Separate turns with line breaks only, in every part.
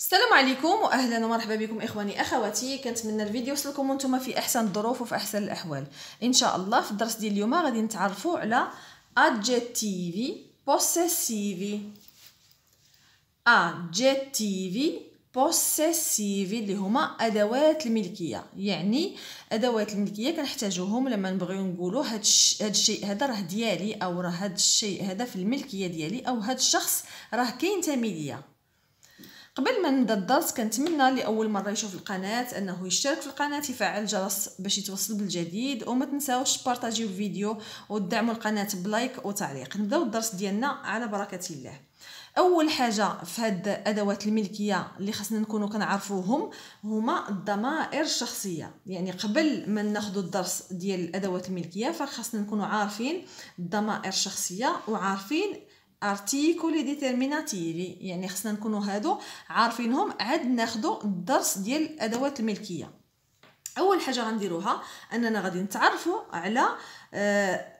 السلام عليكم واهلا ومرحبا بكم اخواني اخواتي كنتمنى الفيديو يوصلكم وانتم في احسن الظروف وفي احسن الاحوال ان شاء الله في الدرس ديال اليوم غادي نتعرفوا على aggettivi possessivi aggettivi بوسيسيفي اللي هما ادوات الملكيه يعني ادوات الملكيه كنحتاجوهم لما نبغيو نقولوا هاد هاد الشيء هذا راه ديالي او راه هاد الشيء هذا في الملكيه ديالي او هاد الشخص راه كينتمي ليا قبل ما نبدا الدرس كنتمنى لاول مره يشوف القناه انه يشترك في القناه يفعل الجرس باش يتوصل بالجديد وما تنساوش تبارطاجيو الفيديو وتدعموا القناه بلايك وتعليق نبداو الدرس ديالنا على بركه الله اول حاجه في هاد ادوات الملكيه اللي خصنا نكونوا كنعرفوهم هما الضمائر الشخصيه يعني قبل ما ناخذ الدرس ديال ادوات الملكيه فخصنا نكونوا عارفين الضمائر الشخصيه وعارفين ارتيكولي ديتيرميناتيفي يعني خصنا نكونوا هادو عارفينهم عاد ناخدو الدرس ديال ادوات الملكيه اول حاجه غنديروها اننا غادي نتعرفوا على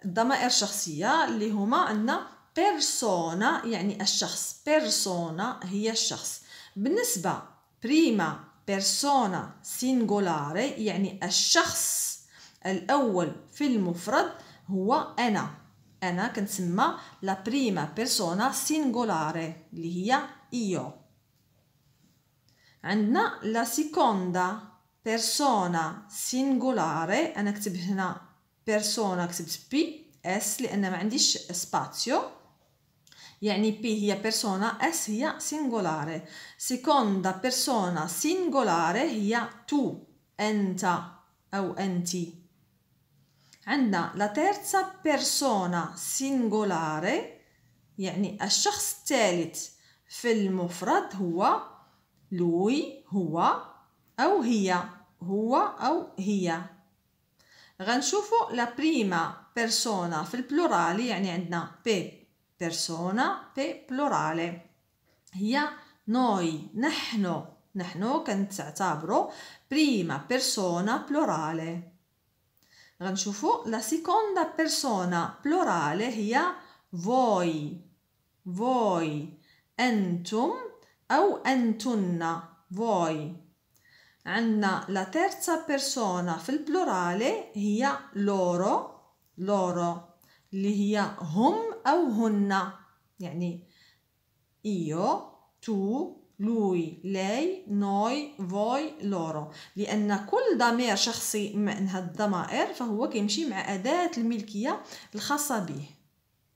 الضمائر الشخصيه اللي هما عندنا بيرسونا يعني الشخص بيرسونا هي الشخص بالنسبه بريما بيرسونا سينغولاري يعني الشخص الاول في المفرد هو انا أنا كنسمى لا بريما بيرسونا سينغولاري اللي هي إيو عندنا لا سيكوندا بيرسونا سينغولاري أنا كتب هنا بيرسونا كتبت بي اس لأن ما عنديش سبازيو يعني بي هي بيرسونا اس هي سينغولاري سيكوندا بيرسونا سينغولاري هي تو أنت أو أنتِ عندنا لا تيرتسا بيرسونا سينغولاري يعني الشخص الثالث في المفرد هو لوي هو أو هي هو أو هي غنشوفو لا بريما بيرسونا في البلورالي يعني عندنا بي بيرسونا بي بلورالي هي نوي نحن نحن كنتعتبروا بريما بيرسونا بلورالي غنشوفوا لا سيكوندا بيرسونا بلورال هي voi voi انتم او انتن voi عندنا لا تيرزا بيرسونا في البلورال هي loro loro اللي هي هم او هن يعني io tu لوي لاي نوي فوي لورو لأن كل ضمير شخصي من هاد الضمائر فهو كيمشي مع أداة الملكية الخاصة به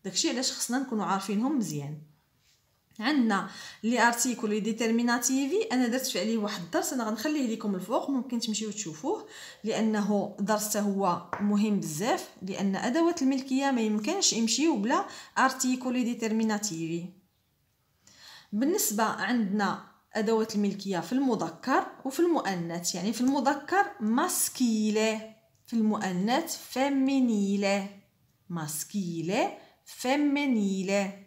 داكشي علاش خصنا نكونوا عارفينهم مزيان عندنا لي ارتيكول ديتيرميناتيفي انا درت فيه عليه واحد الدرس انا غنخليه ليكم الفوق ممكن تمشيو تشوفوه لانه درس هو مهم بزاف لان ادوات الملكيه ما يمكنش يمشيو بلا ارتيكول ديتيرميناتيفي بالنسبة عندنا أدوات الملكية في المذكر وفي المؤنث يعني في المذكر ماسكيلة في المؤنث فيمينيلي ماسكيلة فيمينيلي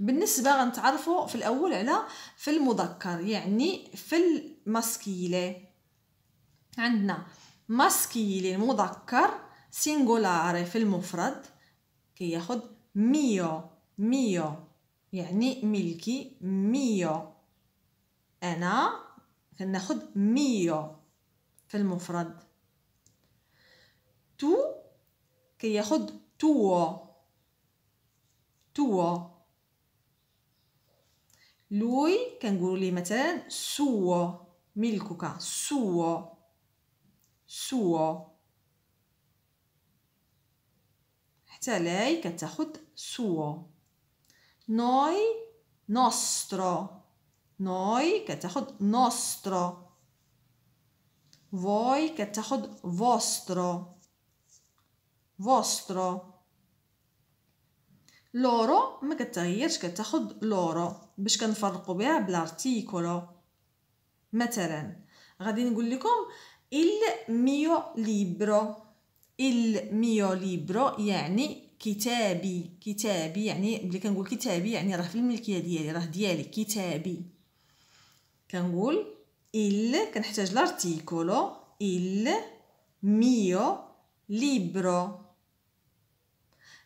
بالنسبة غنتعرفوا في الأول على في المذكر يعني في الماسكيلة عندنا ماسكيلة المذكر سينغولاري في المفرد كياخد ميو ميو يعني ملكي ميو أنا كناخد ميو في المفرد تو كياخد كي تو تو لوي كنقول ليه مثلا سو ملكك سو سو حتى لاي كتاخد سو noi nostro noi كتاخد nostro voi كتاخد vostro vostro loro ما كتغيرش كتاخد loro باش كنفرقوا بها بالارتيكولو مثلا غادي نقول لكم il mio libro il mio libro يعني كتابي كتابي يعني ملي كنقول كتابي يعني راه في الملكيه ديالي راه ديالي كتابي كنقول il كنحتاج لارتيكولو il mio libro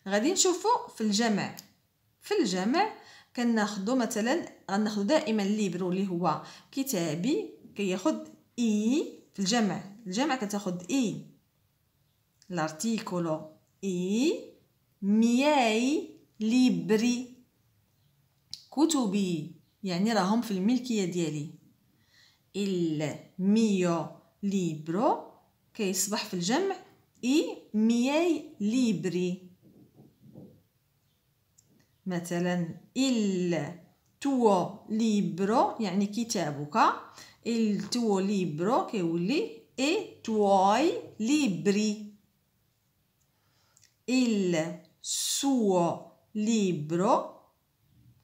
غادي نشوفو في الجمع في الجمع كناخدو مثلا غناخدو دائما ليبرو اللي هو كتابي كياخد اي e في الجمع الجمع كتاخد e. اي لارتيكولو اي e miei libri كتبي يعني راهم في الملكية ديالي il mio libro كيصبح في الجمع i miei libri مثلا il tuo libro يعني كتابك il tuo libro كيولي e tuoi libri il suo libro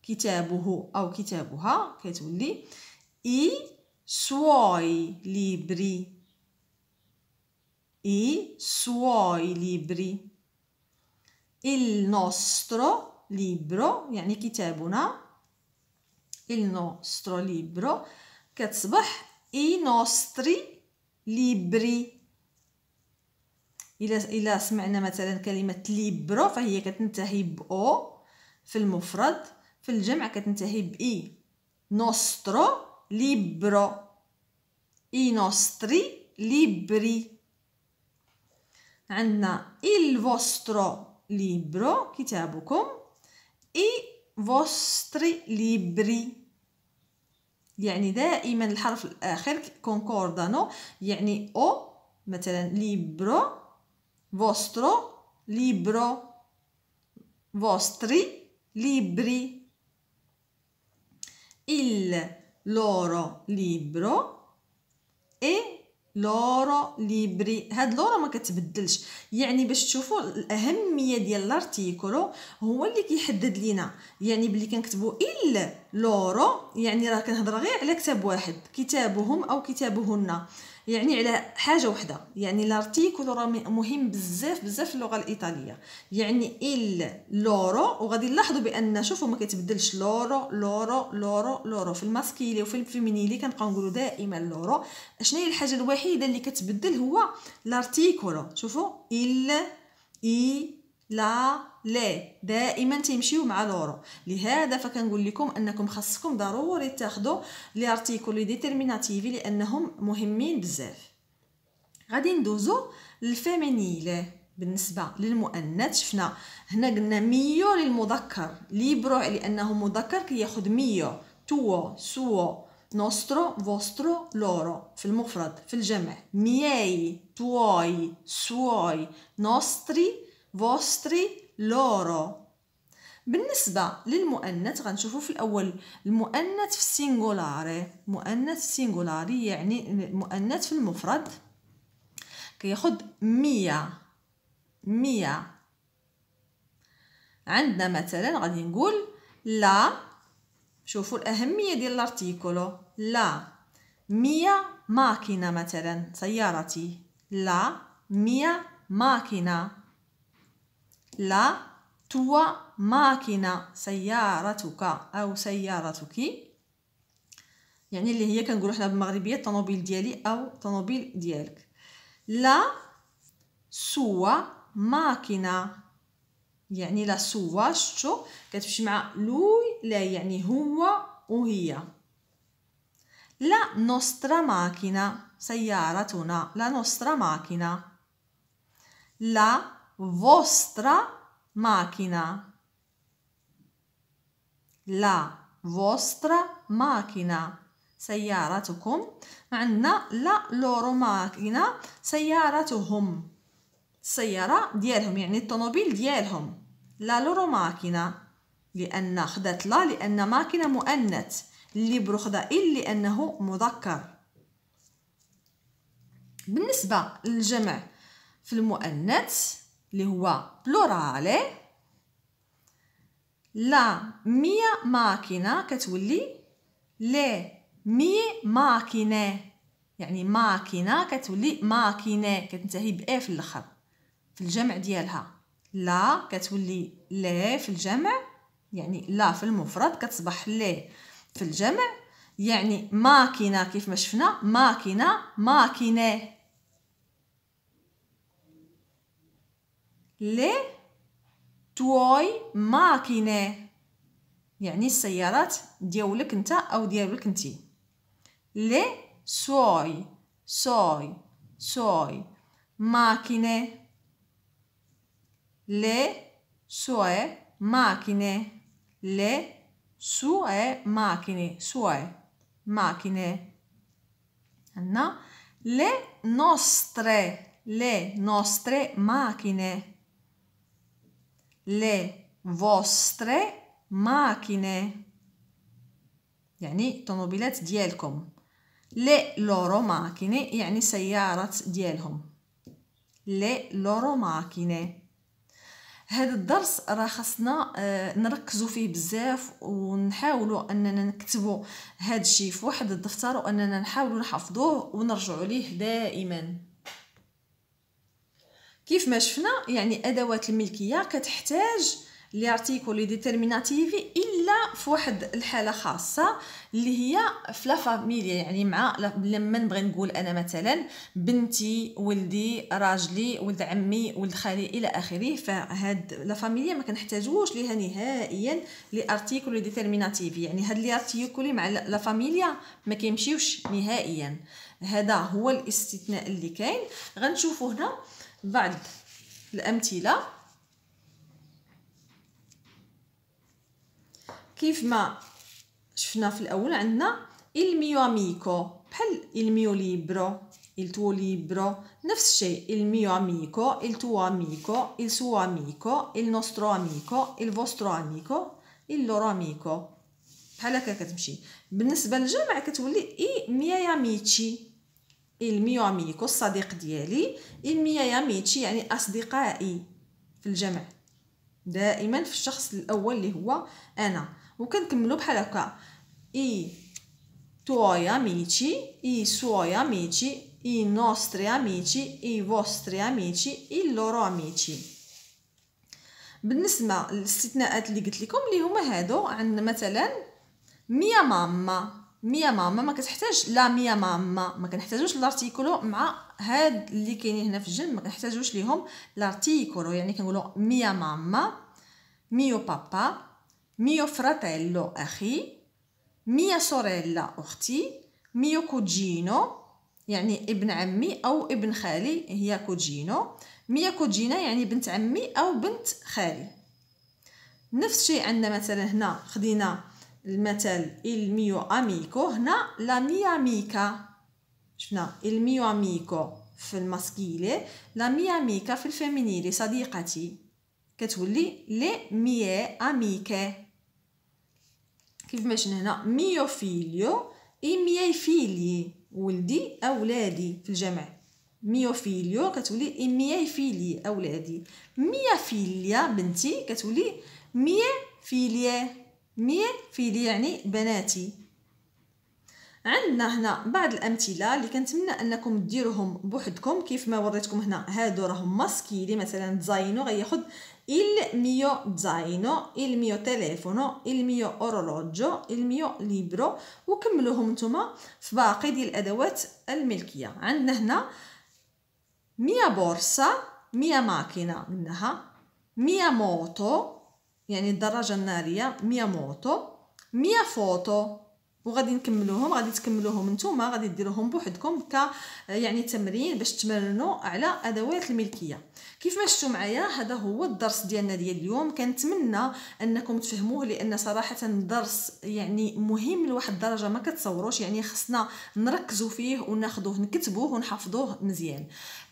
kitabuhu o kitabuha che tu lì i suoi libri i suoi libri il nostro libro يعني كتابنا il nostro libro Ketzbah, i nostri libri الا الا سمعنا مثلا كلمه ليبرو فهي كتنتهي او في المفرد في الجمع كتنتهي بإي نوسترو ليبرو إي نوستري ليبري عندنا il vostro libro كتابكم اي vostri libri يعني دائما الحرف الاخر كونكوردانو يعني او مثلا ليبرو vostro, libro, vostri, libri, il loro libro e لورو ليبري هاد لورو ما كتبدلش يعني باش تشوفوا الاهميه ديال لارتيكولو هو اللي كيحدد لينا يعني بلي كنكتبوا ال لورو يعني راه كنهضر غير على كتاب واحد كتابهم او كتابهن يعني على حاجه وحده يعني لارتيكول راه مهم بزاف بزاف في اللغه الايطاليه يعني ال لورو وغادي نلاحظوا بان شوفوا ما كيتبدلش لورو لورو لورو لورو في الماسكيلي وفي الفيمينيلي كنبقاو نقولوا دائما لورو شنو هي الحاجه الوحيده اللي كتبدل هو لارتيكول شوفوا ال اي لا لي دائما تيمشيو مع لورو لهذا فكنقول لكم انكم خاصكم ضروري تاخذوا لي ارتيكولي ديتيرميناتيفي لانهم مهمين بزاف غادي ندوزو للفيمينيل بالنسبه للمؤنث شفنا هنا قلنا ميو للمذكر ليبرو لانه مذكر كياخذ ميو تو سو نوسترو فوسترو لورو في المفرد في الجمع مياي تواي سواي نوستري vostri loro بالنسبه للمؤنث غنشوفو في الاول المؤنث في سينغولاري مؤنث سينغولاري يعني المؤنث في المفرد كياخد مية مية عندنا مثلا غادي نقول لا شوفوا الاهميه ديال لارتيكولو لا مية ماكينه مثلا سيارتي لا مية ماكينه لا توا ماكينة سيارتك أو سيارتك يعني اللي هي كنقولو حنا بالمغربية الطونوبيل ديالي أو الطونوبيل ديالك لا سوا ماكينة يعني لا سوا شتو كتمشي مع لوي لا يعني هو وهي لا نوسترا ماكينة سيارتنا لا نوسترا ماكينة لا vostra macchina. La vostra macchina. سيارتكم عندنا لا لورو ماكينا سيارتهم السيارة ديالهم يعني الطنوبيل ديالهم لا لورو ماكينا لأن خدت لا لأن ماكينة مؤنث اللي خدا إل لأنه مذكر بالنسبة للجمع في المؤنث اللي هو بلورالي لا مية ماكينة كتولي لي مية ماكينة يعني ماكينة كتولي ماكينة كتنتهي بإيه في الاخر في الجمع ديالها لا كتولي لي في الجمع يعني لا في المفرد كتصبح لي في الجمع يعني ماكينة كيف ما شفنا ماكينة ماكينة le tuoi macchine يعني السيارات ديالك انت او ديالك انت le suoi suoi suoi macchine le sue macchine le sue macchine sue macchine عندنا le nostre le nostre macchine le vostre macchine يعني طنوبيلات ديالكم لي لورو ماكيني يعني سيارات ديالهم لي لورو ماكيني هذا الدرس راه خاصنا نركزوا فيه بزاف ونحاولوا اننا نكتبوا هذا الشيء في واحد الدفتر واننا نحاولوا نحفظوه ونرجعوا ليه دائما كيف ما شفنا يعني ادوات الملكيه كتحتاج لي ارتيكول لي ديتيرميناتيفي الا في واحد الحاله خاصه اللي هي في لا فاميليا يعني مع لما نبغي نقول انا مثلا بنتي ولدي راجلي ولد عمي ولد خالي الى اخره فهاد لا فاميليا ما كنحتاجوش ليها نهائيا لي ارتيكول لي ديتيرميناتيفي يعني هاد لي ارتيكولي مع لا فاميليا ما كيمشيوش نهائيا هذا هو الاستثناء اللي كاين غنشوفوا هنا بعض الأمثلة كيف ما شفنا في الأول عندنا il mio amico بحال il mio libro il tuo libro نفس الشيء il mio amico il tuo amico il suo amico il nostro amico il vostro amico il loro amico بحال هكا كتمشي بالنسبه للجمع كتولي i miei amici الميو اميكو الصديق ديالي الميا ياميتشي يعني اصدقائي في الجمع دائما في الشخص الاول اللي هو انا وكنكملوا بحال هكا اي tuoi ميتشي اي suoi ميتشي اي نوستري اميتشي اي فوستري اميتشي اي لورو اميتشي بالنسبه للاستثناءات اللي قلت لكم اللي هما هادو عندنا مثلا ميا ماما ميا ماما ما كتحتاج لا ميا ماما ما كنحتاجوش لارتيكولو مع هاد اللي كاينين هنا في الجنب ما كنحتاجوش ليهم لارتيكولو يعني كنقولوا ميا ماما ميو بابا ميو فراتيلو اخي ميا سوريلا اختي ميو كوجينو يعني ابن عمي او ابن خالي هي كوجينو ميا كوجينا يعني بنت عمي او بنت خالي نفس الشيء عندنا مثلا هنا خدينا المثل il mio amico هنا la mia amica شفنا il mio amico في الماسكيلي لا مي اميكا في الفيمينيلي صديقتي كتولي لي مي اميكا كيف ما شفنا هنا ميو فيليو اي مي فيلي ولدي اولادي في الجمع ميو فيليو كتولي اي مي فيلي اولادي ميا فيليا بنتي كتولي مي فيليه مي فيلي يعني بناتي عندنا هنا بعض الامثله اللي كنتمنى انكم ديروهم بوحدكم كيف ما وريتكم هنا هادو راهم اللي مثلا زاينو غياخد il mio zaino il mio telefono il mio orologio il mio libro وكملوهم نتوما في باقي ديال الادوات الملكيه عندنا هنا mia borsa mia macchina منها mia moto يعني الدراجه الناريه 100 موطو 100 فوتو وغادي نكملوهم غادي تكملوهم نتوما غادي ديروهم بوحدكم ك يعني تمرين باش تمرنوا على ادوات الملكيه كيف ما شفتوا معايا هذا هو الدرس ديالنا ديال اليوم كنتمنى انكم تفهموه لان صراحه الدرس يعني مهم لواحد الدرجه ما كتصوروش يعني خصنا نركزوا فيه وناخذوه نكتبوه ونحفظوه مزيان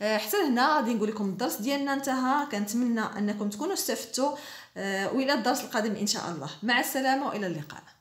آه، حتى هنا غادي نقول لكم الدرس ديالنا انتهى كنتمنى انكم تكونوا استفدتوا آه، والى الدرس القادم ان شاء الله مع السلامه والى اللقاء